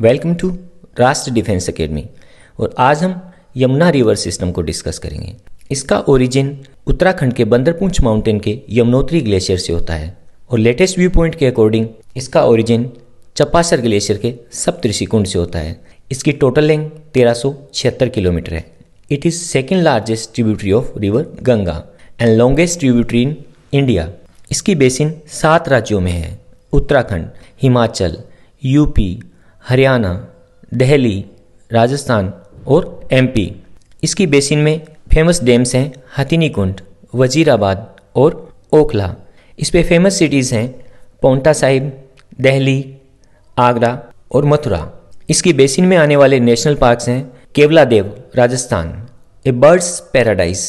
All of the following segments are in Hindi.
Welcome to Rashtra defence academy और आज हम यमुना रिवर सिस्टम को डिस्कस करेंगे इसका ओरिजिन उत्तराखंड के बंदरपुंछ माउंटेन के यमुनोत्री ग्लेशियर से होता है और लेटेस्ट व्यू पॉइंट के अकॉर्डिंग इसका ओरिजिन चपासर ग्लेशियर के सप्तऋषि कुंड से होता है इसकी टोटल लेंथ तेरह किलोमीटर है it is second largest tributary of river Ganga and longest tributary in India इसकी बेसिन सात राज्यों में है उत्तराखंड हिमाचल यूपी हरियाणा दिल्ली राजस्थान और एमपी इसकी बेसिन में फेमस डैम्स हैं हथिनी कुंड वजीराबाद और ओखला इस पे फेमस सिटीज़ हैं पोंटा साहिब दिल्ली आगरा और मथुरा इसकी बेसिन में आने वाले नेशनल पार्क्स हैं Keoladeo Rajasthan a birds paradise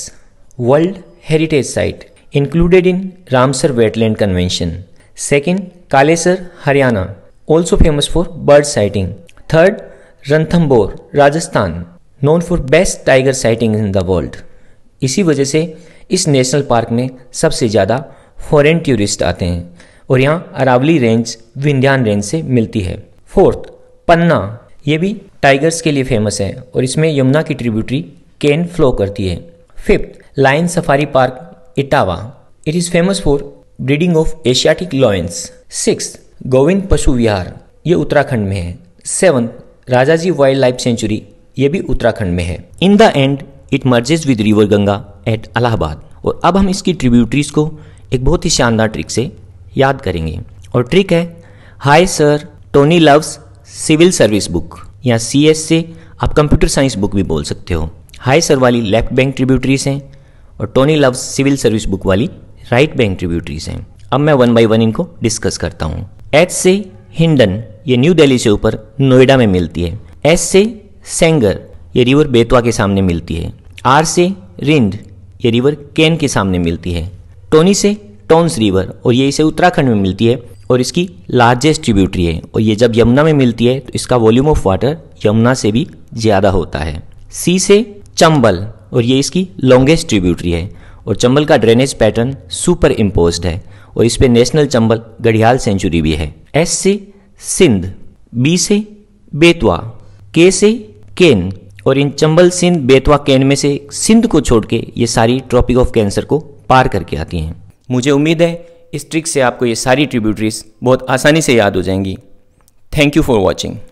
world heritage site included in Ramsar wetland convention second Kalesar Haryana also famous for bird sighting. Third, Ranthambore, Rajasthan, known for best tiger sighting in the world. इसी वजह से इस नेशनल पार्क में सबसे ज़्यादा फॉरेन टूरिस्ट आते हैं और यहाँ अरावली रेंज विंध्यान रेंज से मिलती है फोर्थ पन्ना ये भी टाइगर्स के लिए फेमस है और इसमें यमुना की ट्रिब्यूटरी केन फ्लो करती है fifth lion safari park Etawah it is famous for breeding of Asiatic lions six Govind Pashu Vihar ये उत्तराखंड में है seven Rajaji wild life sanctuary ये भी उत्तराखंड में है in the end it merges with river Ganga at Allahabad और अब हम इसकी ट्रिब्यूटरीज को एक बहुत ही शानदार ट्रिक से याद करेंगे और ट्रिक है hi sir Tony loves civil service book या सी एस से आप कंप्यूटर साइंस बुक भी बोल सकते हो हाई सर वाली लेफ्ट बैंक ट्रिब्यूटरीज हैं और Tony loves civil service book वाली राइट बैंक ट्रिब्यूटरीज हैं अब मैं वन बाई वन इनको डिस्कस करता हूँ एच से हिंडन ये न्यू दिल्ली से ऊपर नोएडा में मिलती है एस से सेंगर ये रिवर बेतवा के सामने मिलती है आर से रिंड ये रिवर केन के सामने मिलती है टोनी से टोन्स रिवर और ये इसे उत्तराखंड में मिलती है और इसकी लार्जेस्ट ट्रिब्यूटरी है और ये जब यमुना में मिलती है तो इसका वॉल्यूम ऑफ वाटर यमुना से भी ज़्यादा होता है सी से चंबल और ये इसकी लॉन्गेस्ट ट्रिब्यूटरी है और चंबल का ड्रेनेज पैटर्न सुपर इम्पोज है और इस पे नेशनल चंबल गढ़ियाल सेंचुरी भी है एस से सिंध बी से बेतवा के से केन और इन चंबल सिंध बेतवा केन में से सिंध को छोड़ के ये सारी ट्रॉपिक ऑफ कैंसर को पार करके आती हैं मुझे उम्मीद है इस ट्रिक से आपको ये सारी ट्रिब्यूटरीज बहुत आसानी से याद हो जाएंगी थैंक यू फॉर वॉचिंग